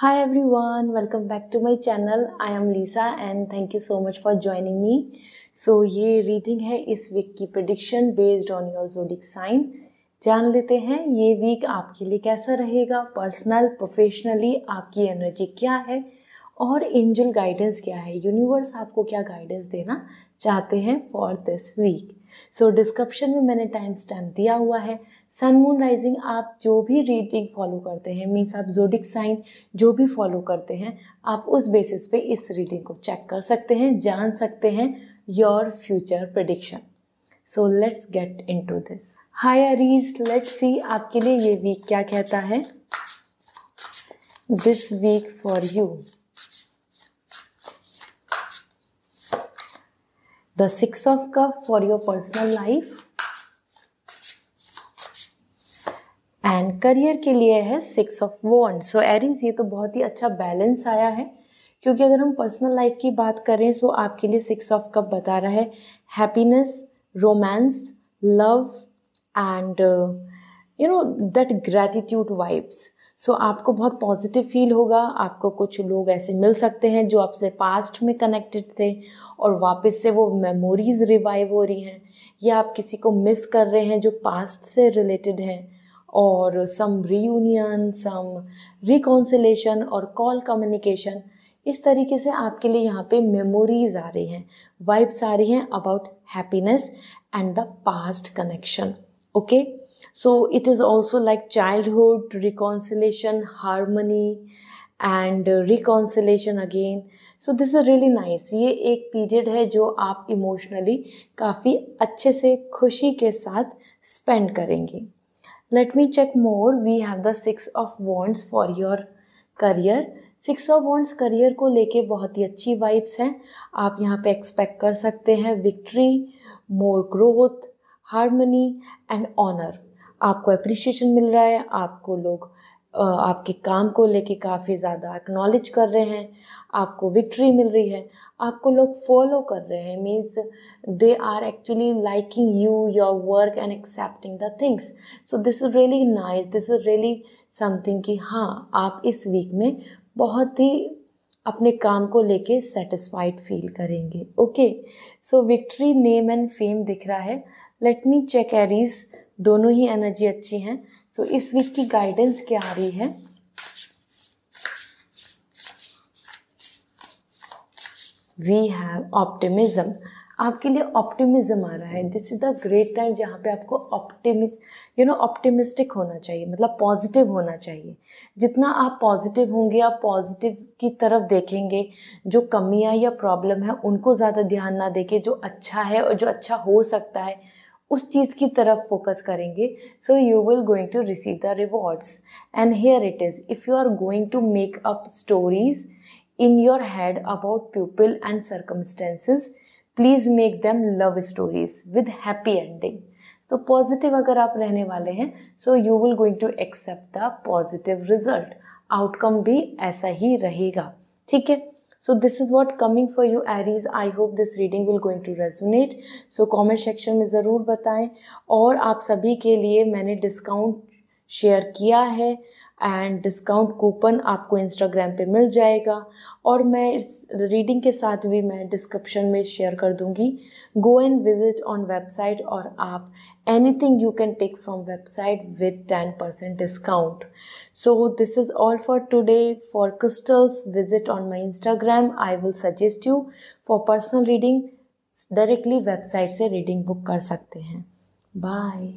High everyone welcome back to my channel I am Lisa and thank you so much for joining me so ये reading है इस week की prediction based on your zodiac sign जान लेते हैं ये week आपके लिए कैसा रहेगा पर्सनल प्रोफेशनली आपकी एनर्जी क्या है और एंजल गाइडेंस क्या है यूनिवर्स आपको क्या गाइडेंस देना चाहते हैं for this week so so, description में मैंने टाइम स्टैम्प दिया हुआ है सन मून राइजिंग आप जो भी रीडिंग फॉलो करते हैं मीन्स आप जोडिक साइन जो भी फॉलो करते हैं आप उस बेसिस पे इस रीडिंग को चेक कर सकते हैं जान सकते हैं your future prediction so let's get into this hi Aries let's see आपके लिए ये वीक क्या कहता है this week for you the six of cup for your personal life and career के लिए है six of wand so Aries ये तो बहुत ही अच्छा बैलेंस आया है क्योंकि अगर हम पर्सनल लाइफ की बात करें सो आपके लिए सिक्स ऑफ कप बता रहा है happiness romance love and you know that gratitude vibes so so, आपको बहुत पॉजिटिव फील होगा आपको कुछ लोग ऐसे मिल सकते हैं जो आपसे पास्ट में कनेक्टेड थे और वापस से वो मेमोरीज़ रिवाइव हो रही हैं या आप किसी को मिस कर रहे हैं जो पास्ट से रिलेटेड हैं और सम रीयूनियन सम रिकॉन्सिलेशन और कॉल कम्युनिकेशन इस तरीके से आपके लिए यहाँ पे मेमोरीज आ रही हैं वाइब्स आ रही हैं about happiness and the past connection okay so it is also like childhood reconciliation harmony and reconciliation again so this is really nice ये एक पीरियड है जो आप इमोशनली काफ़ी अच्छे से खुशी के साथ स्पेंड करेंगे let me check more we have the six of wands for your career six of wands career को लेके बहुत ही अच्छी वाइब्स हैं आप यहाँ पे एक्सपेक्ट कर सकते हैं victory more growth harmony and honour आपको अप्रिशिएशन मिल रहा है आपको लोग आपके काम को लेके काफ़ी ज़्यादा एक्नॉलेज कर रहे हैं आपको विक्ट्री मिल रही है आपको लोग फॉलो कर रहे हैं means they are actually liking you your work and accepting the things so this is really nice this is really something कि हाँ आप इस वीक में बहुत ही अपने काम को लेके सेटिस्फाइड फील करेंगे okay so victory name and fame दिख रहा है लेट मी चेक एरीज दोनों ही एनर्जी अच्छी हैं सो तो इस वीक की गाइडेंस क्या आ रही है वी हैव ऑप्टिमिज्म आपके लिए ऑप्टिमिज्म आ रहा है this is the great time जहाँ पे आपको ऑप्टिमिज यू नो ऑप्टिमिस्टिक होना चाहिए मतलब पॉजिटिव होना चाहिए जितना आप पॉजिटिव होंगे आप पॉजिटिव की तरफ देखेंगे जो कमियाँ या प्रॉब्लम है उनको ज़्यादा ध्यान ना देके जो अच्छा है और जो अच्छा हो सकता है उस चीज़ की तरफ फोकस करेंगे so you will going to receive the rewards and here it is if you are going to make up stories in your head about people and circumstances please make them love stories with happy ending so positive अगर आप रहने वाले हैं so you will going to accept the positive result outcome भी ऐसा ही रहेगा ठीक है so this is what coming for you Aries I hope this reading will going to resonate so comment section में ज़रूर बताएं और आप सभी के लिए मैंने डिस्काउंट शेयर किया है एंड डिस्काउंट कूपन आपको इंस्टाग्राम पे मिल जाएगा और मैं इस रीडिंग के साथ भी मैं डिस्क्रिप्शन में शेयर कर दूंगी go and visit on website और आप anything you can take from website with ten percent discount so this is all for today for crystals visit on my Instagram I will suggest you for personal reading directly website से reading book कर सकते हैं bye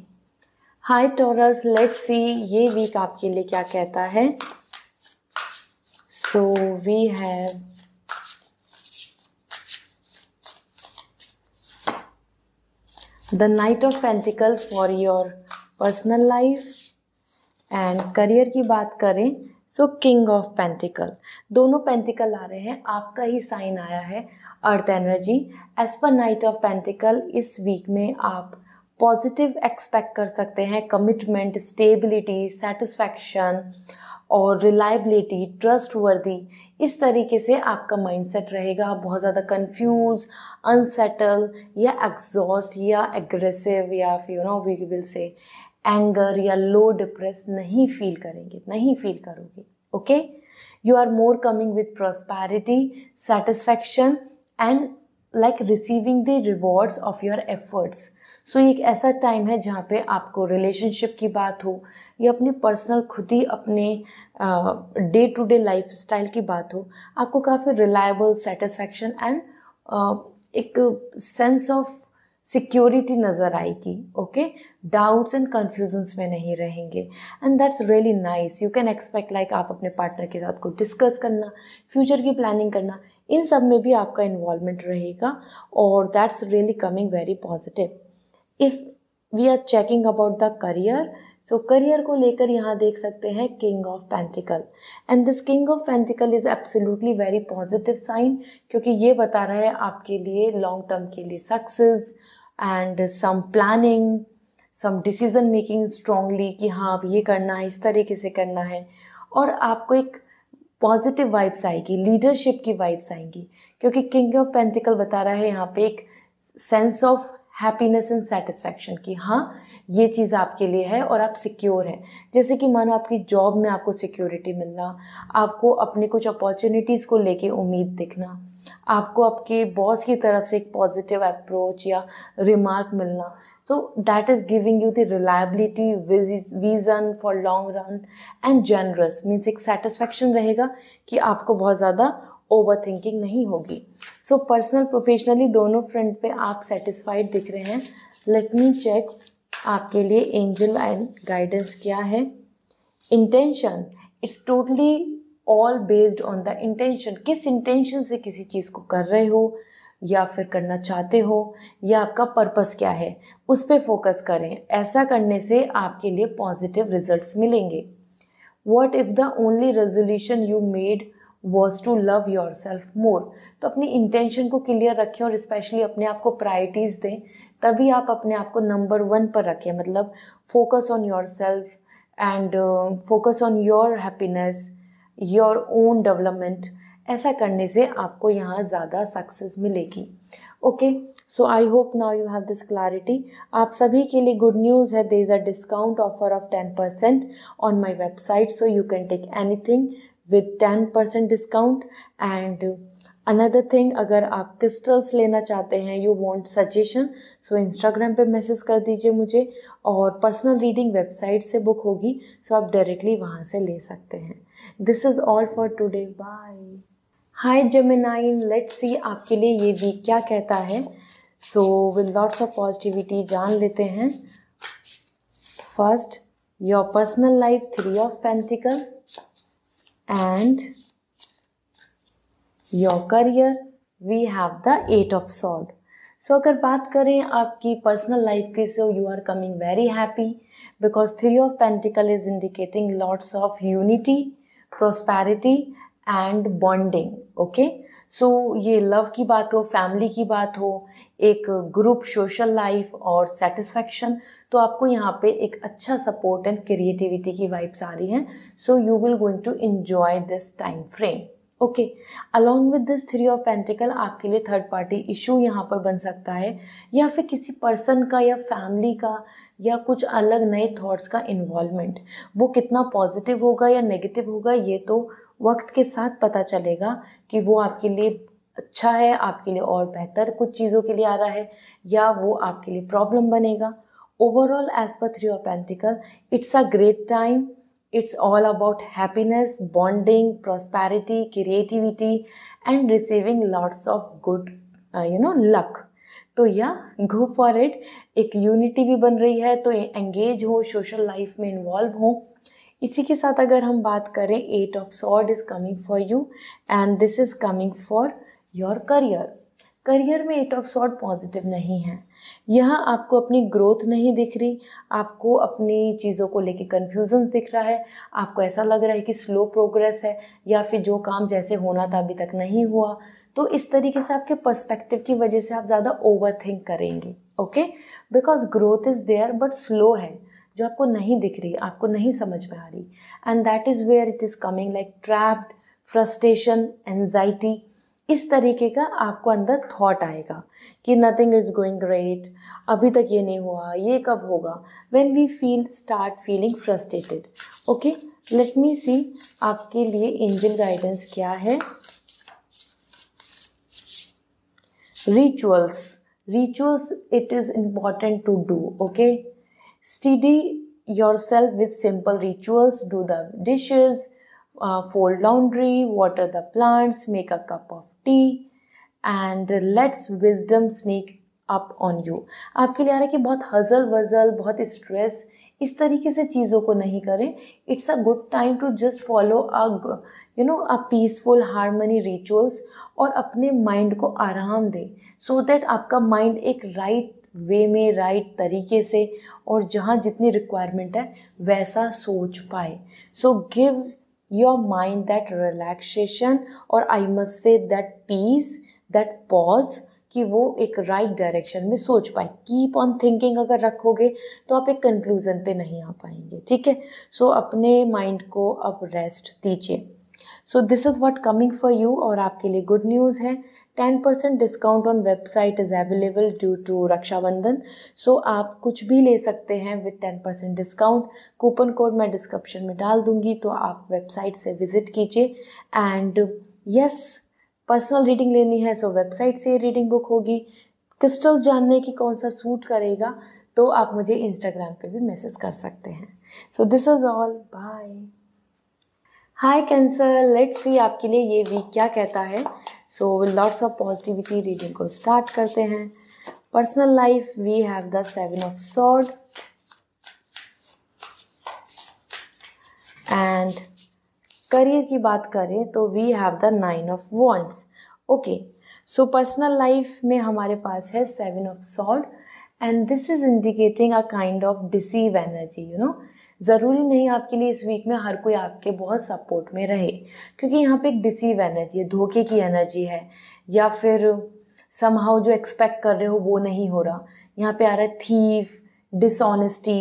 hi Taurus let's see ये week आपके लिए क्या कहता है so we have the knight of pentacle for your personal life and career की बात करें सो किंग ऑफ पेंटिकल दोनों पेंटिकल आ रहे हैं आपका ही साइन आया है earth energy as per knight of pentacle इस वीक में आप पॉजिटिव एक्सपेक्ट कर सकते हैं कमिटमेंट स्टेबिलिटी सेटिस्फैक्शन और रिलायबिलिटी ट्रस्ट वर्दी इस तरीके से आपका माइंडसेट रहेगा आप बहुत ज़्यादा कंफ्यूज अनसेटल या एग्जॉस्ट या एग्रेसिव या you know we will say anger या लो डिप्रेस नहीं फील करेंगे नहीं फील करोगे okay you are more coming with prosperity satisfaction and like receiving the rewards of your efforts so एक ऐसा टाइम है जहाँ पे आपको रिलेशनशिप की बात हो या अपनी पर्सनल खुद ही अपने day to day lifestyle की बात हो आपको काफ़ी रिलायबल सेटिस्फैक्शन एंड एक सेंस ऑफ सिक्योरिटी नज़र आएगी ओके डाउट्स एंड कन्फ्यूजन्स में नहीं रहेंगे and that's really nice you can expect like आप अपने पार्टनर के साथ को डिस्कस करना फ्यूचर की प्लानिंग करना इन सब में भी आपका इन्वॉल्वमेंट रहेगा और that's really coming very positive if we are checking about the career so career को लेकर यहाँ देख सकते हैं king of pentacle and this king of pentacle is absolutely very positive sign क्योंकि ये बता रहा है आपके लिए लॉन्ग टर्म के लिए success and some planning some decision making strongly कि हाँ अब ये करना है इस तरीके से करना है और आपको एक पॉजिटिव वाइब्स आएगी लीडरशिप की वाइब्स आएंगी क्योंकि किंग ऑफ पेंटिकल बता रहा है यहाँ पे एक sense of happiness and satisfaction की हाँ ये चीज़ आपके लिए है और आप सिक्योर हैं जैसे कि मानो आपकी जॉब में आपको सिक्योरिटी मिलना आपको अपने कुछ अपॉर्चुनिटीज़ को लेके उम्मीद दिखना आपको आपके बॉस की तरफ से एक पॉजिटिव अप्रोच या रिमार्क मिलना So that is giving you the reliability, vision for long run and generous means एक satisfaction रहेगा कि आपको बहुत ज़्यादा ओवर थिंकिंग नहीं होगी सो पर्सनल प्रोफेशनली दोनों फ्रंट पे आप सेटिस्फाइड दिख रहे हैं लेट मी चेक आपके लिए एंजल एंड गाइडेंस क्या है intention it's totally all based on the intention किस इंटेंशन से किसी चीज़ को कर रहे हो या फिर करना चाहते हो या आपका पर्पस क्या है उस पर फोकस करें ऐसा करने से आपके लिए पॉजिटिव रिजल्ट्स मिलेंगे what if the only resolution you made was to love yourself more तो अपनी इंटेंशन को क्लियर रखें और स्पेशली अपने आप को प्रायरिटीज़ दें तभी आप अपने आप को नंबर वन पर रखें मतलब focus on yourself and focus on your happiness your own development ऐसा करने से आपको यहाँ ज़्यादा सक्सेस मिलेगी okay so I hope now you have this clarity आप सभी के लिए गुड न्यूज़ है there is a discount offer of ten percent on my website so you can take anything with ten percent discount and another thing अगर आप crystals लेना चाहते हैं you want suggestion so Instagram पर message कर दीजिए मुझे और पर्सनल रीडिंग वेबसाइट से बुक होगी सो so आप डायरेक्टली वहाँ से ले सकते हैं this is all for today bye hi Gemini let's see आपके लिए ये वीक क्या कहता है so with lots of positivity जान लेते हैं first your personal life three of pentacle and your career we have the eight of sword so अगर बात करें आपकी पर्सनल लाइफ की so you are coming very happy because three of pentacle is indicating lots of unity prosperity and bonding okay so ये love की बात हो family की बात हो एक ग्रुप सोशल लाइफ और सेटिस्फैक्शन तो आपको यहाँ पे एक अच्छा सपोर्ट एंड क्रिएटिविटी की वाइब्स आ रही हैं so you will going to enjoy this time frame okay along with this three of pentacle आपके लिए थर्ड पार्टी इशू यहाँ पर बन सकता है या फिर किसी पर्सन का या फैमिली का या कुछ अलग नए थॉट्स का इन्वॉल्वमेंट वो कितना पॉजिटिव होगा या नेगेटिव होगा ये तो वक्त के साथ पता चलेगा कि वो आपके लिए अच्छा है आपके लिए और बेहतर कुछ चीज़ों के लिए आ रहा है या वो आपके लिए प्रॉब्लम बनेगा overall as per three of pentacle it's a great time it's all about happiness bonding prosperity creativity and receiving lots of good you know luck तो या गो फॉर इट एक यूनिटी भी बन रही है तो engage हो social life में involve हो इसी के साथ अगर हम बात करें eight of sword is coming for you and this is coming for your career career में एट ऑफ सॉर्ट पॉजिटिव नहीं है यहाँ आपको अपनी ग्रोथ नहीं दिख रही आपको अपनी चीज़ों को लेके कन्फ्यूजन दिख रहा है आपको ऐसा लग रहा है कि स्लो प्रोग्रेस है या फिर जो काम जैसे होना था अभी तक नहीं हुआ तो इस तरीके से आपके पर्सपेक्टिव की वजह से आप ज़्यादा ओवर थिंक करेंगे okay because growth is there but slow है जो आपको नहीं दिख रही आपको नहीं समझ में आ रही and that is where it is coming like trapped frustration anxiety इस तरीके का आपको अंदर थॉट आएगा कि नथिंग इज़ गोइंग ग्रेट अभी तक ये नहीं हुआ ये कब होगा when we feel start feeling frustrated okay let me see आपके लिए एंजल गाइडेंस क्या है rituals rituals it is important to do okay Steady yourself with simple rituals. Do the dishes, uh, fold laundry, water the plants, make a cup of tea, and let's wisdom sneak up on you आपके लिए आ रहा है कि बहुत हजल वजल बहुत stress इस तरीके से चीज़ों को नहीं करें it's a good time to just follow a you know a peaceful harmony rituals और अपने माइंड को आराम दें सो दैट आपका माइंड एक राइट वे में राइट तरीके से और जहाँ जितनी रिक्वायरमेंट है वैसा सोच पाए so give your mind that relaxation और I must say that peace that pause कि वो एक राइट right डायरेक्शन में सोच पाए कीप ऑन थिंकिंग अगर रखोगे तो आप एक कंक्लूज़न पे नहीं आ पाएंगे ठीक है सो अपने माइंड को अब रेस्ट दीजिए so this is what coming for you और आपके लिए गुड न्यूज़ है ten percent discount on website is available due to Rakshabandhan so आप कुछ भी ले सकते हैं with ten percent discount coupon code मैं डिस्क्रिप्शन में डाल दूँगी तो आप वेबसाइट से विज़िट कीजिए एंड यस पर्सनल रीडिंग लेनी है सो तो so वेबसाइट से रीडिंग बुक होगी क्रिस्टल जानने की कौन सा सूट करेगा तो आप मुझे इंस्टाग्राम पे भी मैसेज कर सकते हैं so this is all bye hi Cancer let's see आपके लिए ये वीक क्या कहता है so with lots of positivity reading को स्टार्ट करते हैं personal life we have the seven of sword and career की बात करें तो we have the nine of wands okay so personal life में हमारे पास है seven of salt and this is indicating a kind of deceive energy you know ज़रूरी नहीं आपके लिए इस वीक में हर कोई आपके बहुत सपोर्ट में रहे क्योंकि यहाँ पे एक डिसीव एनर्जी है धोखे की एनर्जी है या फिर समहाउ जो एक्सपेक्ट कर रहे हो वो नहीं हो रहा यहाँ पे आ रहा है थीफ डिसऑनेस्टी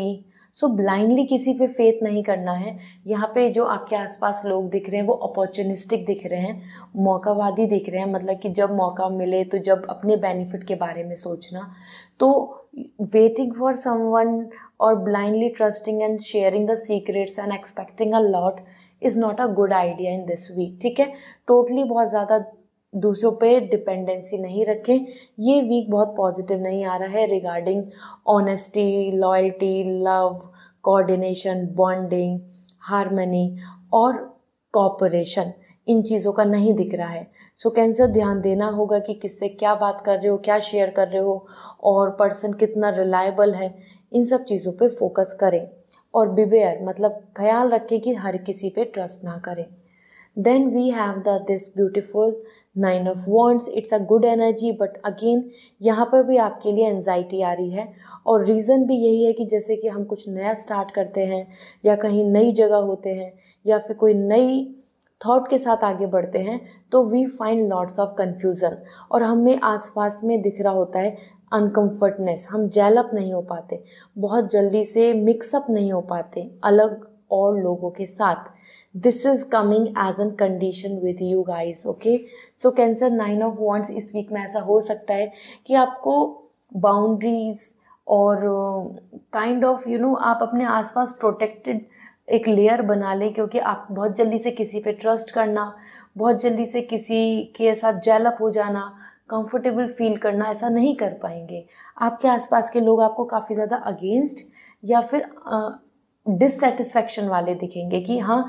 सो ब्लाइंडली किसी पे फेथ नहीं करना है यहाँ पे जो आपके आसपास लोग दिख रहे हैं वो अपॉर्चुनिस्टिक दिख रहे हैं मौकावादी दिख रहे हैं मतलब कि जब मौका मिले तो जब अपने बेनिफिट के बारे में सोचना तो वेटिंग फॉर समवन और blindly trusting and sharing the secrets and expecting a lot is not a good idea in this week ठीक है टोटली बहुत ज़्यादा दूसरों पे डिपेंडेंसी नहीं रखें ये वीक बहुत पॉजिटिव नहीं आ रहा है regarding honesty loyalty love coordination bonding harmony और कॉपरेशन इन चीज़ों का नहीं दिख रहा है सो so, कैंसर ध्यान देना होगा कि किससे क्या बात कर रहे हो क्या शेयर कर रहे हो और पर्सन कितना रिलायबल है इन सब चीज़ों पे फोकस करें और बिबेयर मतलब ख्याल रखें कि हर किसी पे ट्रस्ट ना करें then we have the this beautiful nine of wands it's a good energy but again यहाँ पर भी आपके लिए एनजाइटी आ रही है और रीज़न भी यही है कि जैसे कि हम कुछ नया स्टार्ट करते हैं या कहीं नई जगह होते हैं या फिर कोई नई थॉट के साथ आगे बढ़ते हैं तो we find lots of confusion और हमें आसपास में दिख रहा होता है अनकम्फर्टनेस हम जैलअप नहीं हो पाते बहुत जल्दी से मिक्सअप नहीं हो पाते अलग और लोगों के साथ this is coming as an condition with you guys okay so Cancer nine of wands इस वीक में ऐसा हो सकता है कि आपको बाउंड्रीज और काइंड ऑफ यू नो आप अपने आसपास प्रोटेक्टेड एक लेयर बना लें क्योंकि आप बहुत जल्दी से किसी पे ट्रस्ट करना बहुत जल्दी से किसी के साथ जैलअप हो जाना कंफर्टेबल फील करना ऐसा नहीं कर पाएंगे आपके आसपास के लोग आपको काफ़ी ज़्यादा अगेंस्ट या फिर डिससेटिस्फेक्शन वाले दिखेंगे कि हाँ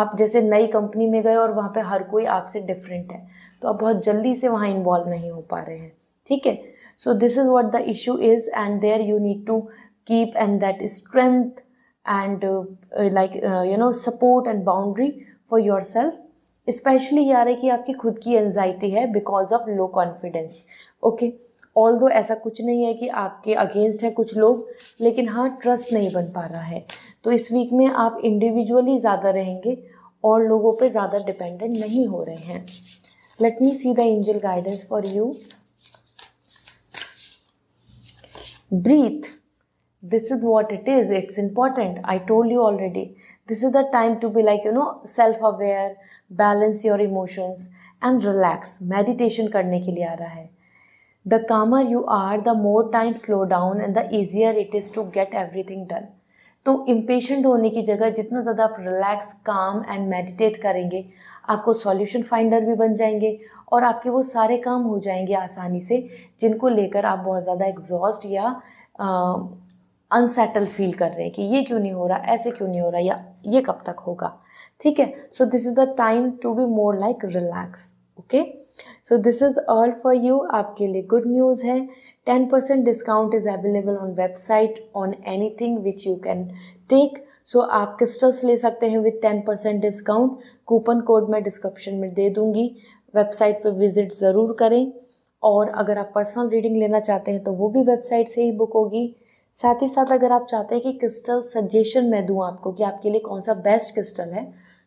आप जैसे नई कंपनी में गए और वहाँ पे हर कोई आपसे डिफरेंट है तो आप बहुत जल्दी से वहाँ इन्वॉल्व नहीं हो पा रहे हैं ठीक है so this is what the issue is and there you need to keep and that is strength and like you know support and boundary for yourself specially यार है कि आपकी खुद की एनजाइटी है because of low confidence okay although ऐसा कुछ नहीं है कि आपके अगेंस्ट हैं कुछ लोग लेकिन हाँ ट्रस्ट नहीं बन पा रहा है तो इस वीक में आप इंडिविजुअली ज़्यादा रहेंगे और लोगों पे ज़्यादा डिपेंडेंट नहीं हो रहे हैं let me see the angel guidance for you breathe this is what it is it's important I told you already this is the time to be like you know self aware balance your emotions and relax meditation करने के लिए आ रहा है the calmer you are the more time slow down and the easier it is to get everything done तो impatient होने की जगह जितना ज़्यादा आप रिलैक्स काम एंड मेडिटेट करेंगे आपको सॉल्यूशन फाइंडर भी बन जाएंगे और आपके वो सारे काम हो जाएंगे आसानी से जिनको लेकर आप बहुत ज़्यादा एग्जॉस्ट या अनसेटल फील कर रहे हैं कि ये क्यों नहीं हो रहा ऐसे क्यों नहीं हो रहा या ये कब तक होगा ठीक है so this is the time to be more like relax okay so this is all for you आपके लिए गुड न्यूज़ है ten percent discount is available on website on anything which you can take so आप crystals ले सकते हैं with ten percent discount coupon code मैं description में दे दूँगी वेबसाइट पर विज़िट ज़रूर करें और अगर आप पर्सनल रीडिंग लेना चाहते हैं तो वो भी वेबसाइट से ही बुक होगी साथ ही साथ अगर आप चाहते हैं कि क्रिस्टल सजेशन मैं दूँ आपको कि आपके लिए कौन सा बेस्ट क्रिस्टल है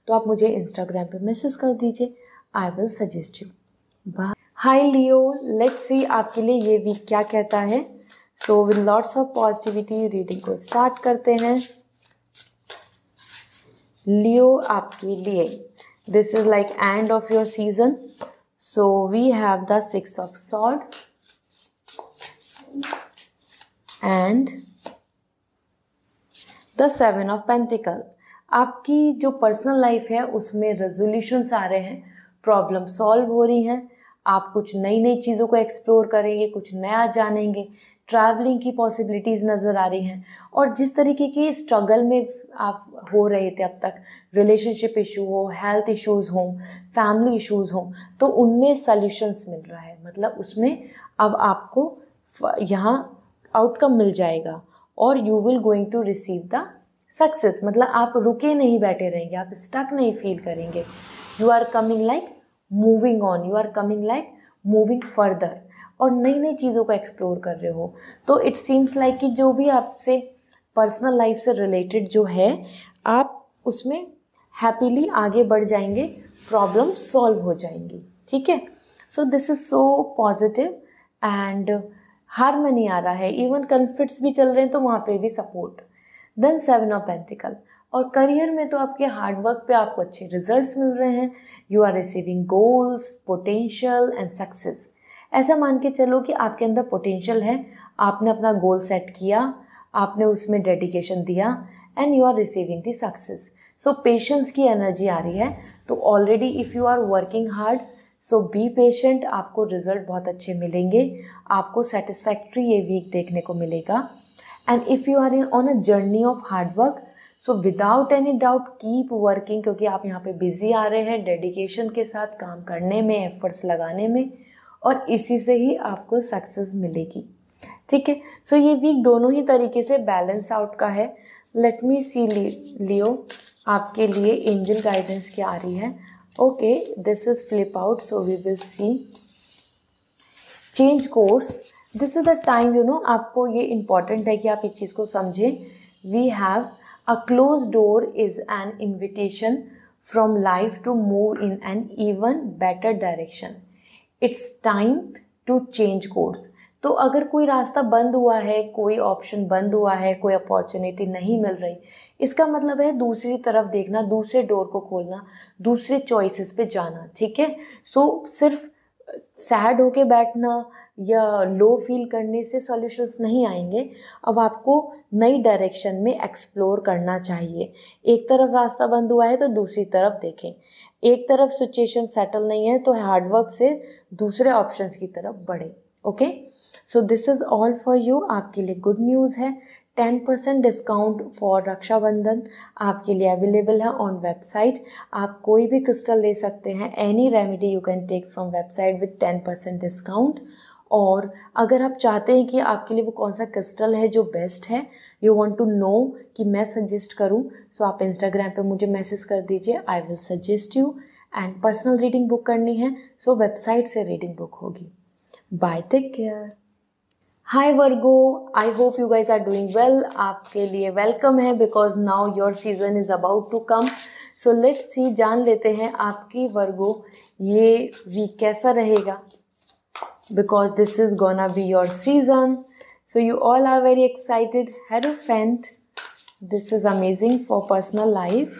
तो आप मुझे इंस्टाग्राम पे मैसेज कर दीजिए I will suggest you bye hi Leo let's see आपके लिए ये वीक क्या कहता है so with lots of positivity reading को स्टार्ट करते हैं लियो आपके लिए this is like end of your season so we have the six of salt and the seven of pentacles आपकी जो पर्सनल लाइफ है उसमें रेजोल्यूशंस आ रहे हैं प्रॉब्लम सॉल्व हो रही हैं आप कुछ नई नई चीज़ों को एक्सप्लोर करेंगे कुछ नया जानेंगे ट्रैवलिंग की पॉसिबिलिटीज़ नज़र आ रही हैं और जिस तरीके के स्ट्रगल में आप हो रहे थे अब तक रिलेशनशिप इशू हो हेल्थ इश्यूज़ हों फैमिली इश्यूज़ हों तो उनमें सॉल्यूशंस मिल रहा है मतलब उसमें अब आपको यहाँ आउटकम मिल जाएगा और you will going to receive the success मतलब आप रुके नहीं बैठे रहेंगे आप स्टक नहीं फील करेंगे you are coming like moving on you are coming like moving further और नई नई चीज़ों को एक्सप्लोर कर रहे हो तो इट सीम्स लाइक कि जो भी आपसे पर्सनल लाइफ से रिलेटेड जो है आप उसमें हैप्पीली आगे बढ़ जाएंगे प्रॉब्लम सॉल्व हो जाएंगी ठीक है so this is so positive and harmony आ रहा है इवन कन्फ्लिक्ट्स भी चल रहे हैं तो वहाँ पे भी support then seven of pentacles और करियर में तो आपके हार्डवर्क पे आपको अच्छे रिजल्ट्स मिल रहे हैं you are receiving goals potential and success ऐसा मान के चलो कि आपके अंदर पोटेंशियल है आपने अपना गोल सेट किया आपने उसमें डेडिकेशन दिया and you are receiving the success so patience की एनर्जी आ रही है तो already if you are working hard so be patient आपको रिजल्ट बहुत अच्छे मिलेंगे आपको सेटिस्फैक्ट्री ये वीक देखने को मिलेगा and if you are in on a journey of hard work so without any doubt keep working क्योंकि आप यहाँ पे बिजी आ रहे हैं डेडिकेशन के साथ काम करने में एफर्ट्स लगाने में और इसी से ही आपको सक्सेस मिलेगी ठीक है सो ये वीक दोनों ही तरीके से बैलेंस आउट का है लेट मी सी लियो आपके लिए एंजल गाइडेंस क्या आ रही है okay this is flip out so we will see change course this is the time you know आपको ये important है कि आप इस चीज़ को समझें we have a closed door is an invitation from life to move in an even better direction it's time to change course तो अगर कोई रास्ता बंद हुआ है कोई ऑप्शन बंद हुआ है कोई अपॉर्चुनिटी नहीं मिल रही इसका मतलब है दूसरी तरफ देखना दूसरे डोर को खोलना दूसरे चॉइसेस पे जाना ठीक है सो सिर्फ सैड होके बैठना या लो फील करने से सॉल्यूशंस नहीं आएंगे अब आपको नई डायरेक्शन में एक्सप्लोर करना चाहिए एक तरफ रास्ता बंद हुआ है तो दूसरी तरफ देखें एक तरफ सिचुएशन सेटल नहीं है तो हार्डवर्क से दूसरे ऑप्शंस की तरफ बढ़ें okay so this is all for you आपके लिए गुड न्यूज़ है ten percent discount for Rakshabandhan आपके लिए अवेलेबल है ऑन वेबसाइट आप कोई भी क्रिस्टल ले सकते हैं any remedy you can take from website with ten percent discount और अगर आप चाहते हैं कि आपके लिए वो कौन सा क्रिस्टल है जो बेस्ट है यू वॉन्ट टू नो कि मैं सजेस्ट करूँ सो so आप इंस्टाग्राम पर मुझे मैसेज कर दीजिए I will suggest you and personal reading book करनी है सो so वेबसाइट से रीडिंग बुक होगी bye take care hi Virgo I hope you guys are doing well आपके लिए वेलकम है because now your season is about to come so let's see जान लेते हैं आपकी वर्गो ये वीक कैसा रहेगा because this is gonna be your season so you all are very excited harrow hierophant this is amazing for personal life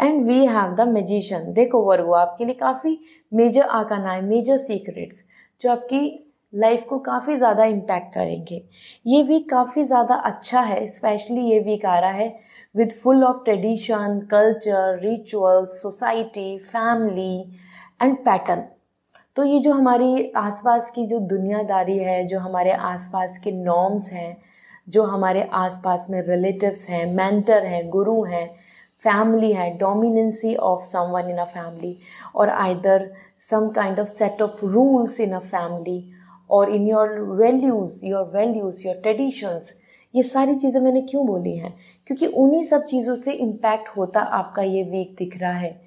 and we have the magician देखो Virgo आपके लिए काफ़ी मेजर आकाना है मेजर सीक्रेट्स जो आपकी life को काफ़ी ज़्यादा इम्पैक्ट करेंगे ये वीक काफ़ी ज़्यादा अच्छा है स्पेशली ये वीक आ रहा है with full of tradition culture rituals society family and pattern तो ये जो हमारी आसपास की जो दुनियादारी है जो हमारे आसपास के नॉर्म्स हैं जो हमारे आसपास में रिलेटिव्स हैं मेंटर हैं गुरु हैं फैमिली है dominancy of someone in a family और either some kind of set of rules in a family और in your values your values your traditions ये सारी चीज़ें मैंने क्यों बोली हैं क्योंकि उन्हीं सब चीज़ों से इम्पैक्ट होता आपका ये वीक दिख रहा है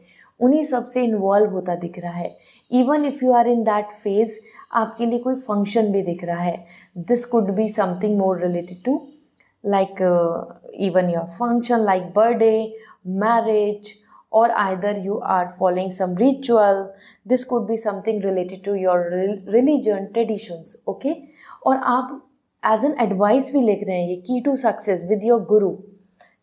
उन्हीं सब से इन्वॉल्व होता दिख रहा है even if you are in that phase आपके लिए कोई फंक्शन भी दिख रहा है this could be something more related to like even your function like birthday marriage or either you are following some ritual this could be something related to your religion traditions okay और आप as an advice भी लिख रहे हैं ये की to success with your गुरु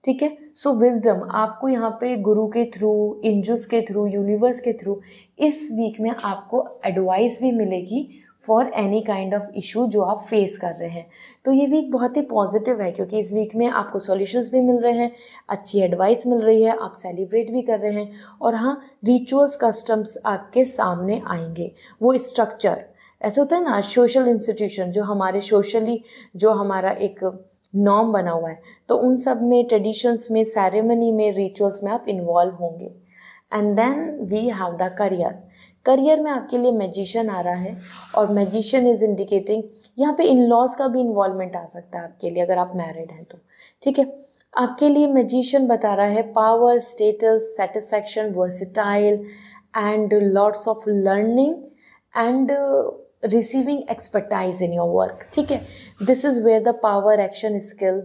ठीक है सो विजडम आपको यहाँ पे गुरु के थ्रू इंजुस के थ्रू यूनिवर्स के थ्रू इस वीक में आपको एडवाइस भी मिलेगी for any kind of issue जो आप फेस कर रहे हैं तो ये वीक बहुत ही पॉजिटिव है क्योंकि इस वीक में आपको सॉल्यूशंस भी मिल रहे हैं अच्छी एडवाइस मिल रही है आप सेलिब्रेट भी कर रहे हैं और हाँ रिचुअल्स कस्टम्स आपके सामने आएंगे वो स्ट्रक्चर ऐसा होता है ना सोशल इंस्टीट्यूशन जो हमारे सोशली जो हमारा एक नॉर्म बना हुआ है तो उन सब में ट्रेडिशंस में सेरेमनी में रिचुअल्स में आप इन्वॉल्व होंगे and then we have the career career में आपके लिए मैजिशियन आ रहा है और मैजिशियन इज़ इंडिकेटिंग यहाँ पे इन लॉज का भी इन्वॉल्वमेंट आ सकता है आपके लिए अगर आप मैरिड हैं तो ठीक है आपके लिए मैजिशियन बता रहा है power status satisfaction versatile and lots of learning and receiving expertise in your work ठीक है this is where the power action skill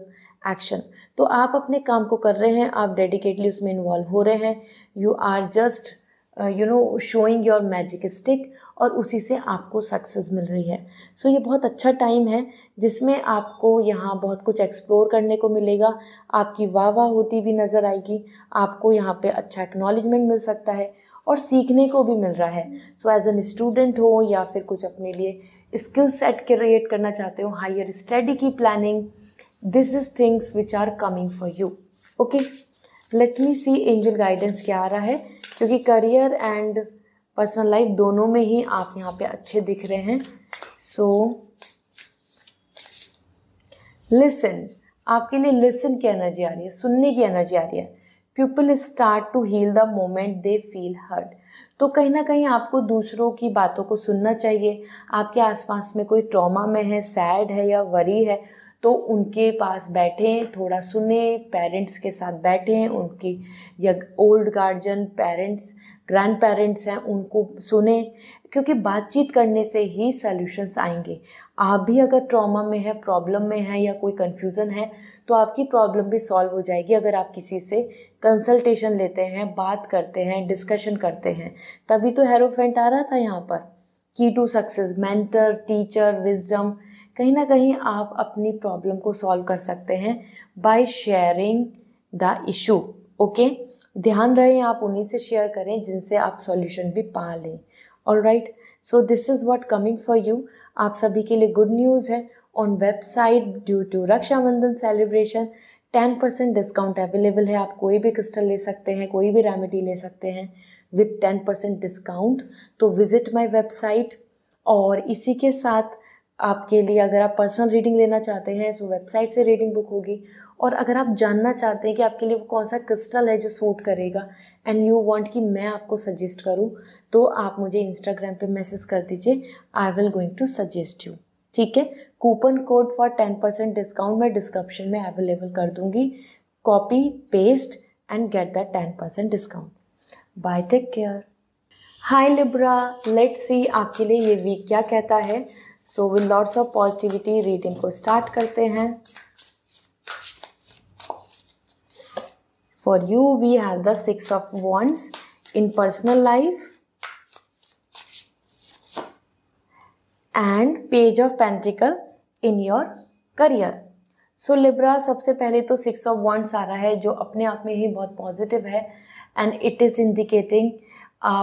action तो आप अपने काम को कर रहे हैं आप डेडिकेटली उसमें इन्वॉल्व हो रहे हैं you are just you know showing your magic stick और उसी से आपको सक्सेस मिल रही है सो so, ये बहुत अच्छा टाइम है जिसमें आपको यहाँ बहुत कुछ एक्सप्लोर करने को मिलेगा आपकी वाह वाह होती भी नज़र आएगी आपको यहाँ पे अच्छा एक्नॉलेजमेंट मिल सकता है और सीखने को भी मिल रहा है सो एज एन स्टूडेंट हो या फिर कुछ अपने लिए स्किल सेट क्रिएट करना चाहते हो हायर स्टडी की planning this is things which are coming for you okay let me see angel guidance क्या आ रहा है क्योंकि करियर एंड पर्सनल लाइफ दोनों में ही आप यहाँ पे अच्छे दिख रहे हैं सो लिसन आपके लिए लिसन की एनर्जी आ रही है सुनने की एनर्जी आ रही है people start to heal the moment they feel hurt तो कहीं ना कहीं आपको दूसरों की बातों को सुनना चाहिए आपके आसपास में कोई ट्रॉमा में है सैड है या वरी है तो उनके पास बैठें थोड़ा सुने पेरेंट्स के साथ बैठें उनकी या old guardian parents grandparents हैं उनको सुने क्योंकि बातचीत करने से ही सॉल्यूशंस आएंगे आप भी अगर ट्रॉमा में है प्रॉब्लम में है या कोई कन्फ्यूज़न है तो आपकी प्रॉब्लम भी सॉल्व हो जाएगी अगर आप किसी से कंसल्टेशन लेते हैं बात करते हैं डिस्कशन करते हैं तभी तो हेरोफेंट आ रहा था यहाँ पर key to success mentor teacher wisdom कहीं ना कहीं आप अपनी प्रॉब्लम को सॉल्व कर सकते हैं by sharing the issue okay ध्यान रहे आप उन्हीं से शेयर करें जिनसे आप सॉल्यूशन भी पा लें all right so this is what coming for you आप सभी के लिए गुड न्यूज़ है on website due to Rakshabandhan celebration ten percent discount available है आप कोई भी क्रिस्टल ले सकते हैं कोई भी रेमेडी ले सकते हैं विथ टेन परसेंट डिस्काउंट तो विज़िट माई वेबसाइट और इसी के साथ आपके लिए अगर आप पर्सनल रीडिंग लेना चाहते हैं तो वेबसाइट से रीडिंग बुक होगी और अगर आप जानना चाहते हैं कि आपके लिए वो कौन सा क्रिस्टल है जो सूट करेगा एंड यू वांट कि मैं आपको सजेस्ट करूं तो आप मुझे इंस्टाग्राम पे मैसेज कर दीजिए I will going to suggest you ठीक है coupon code for ten percent discount मैं डिस्क्रिप्शन में अवेलेबल कर दूंगी copy paste and get that ten percent discount bye take care hi Libra let see आपके लिए ये वीक क्या कहता है so with lots of positivity reading को स्टार्ट करते हैं for you we have the six of wands in personal life and page of pentacle in your career so Libra सबसे पहले तो सिक्स ऑफ वॉन्ट्स आ रहा है जो अपने आप में ही बहुत पॉजिटिव है and it is indicating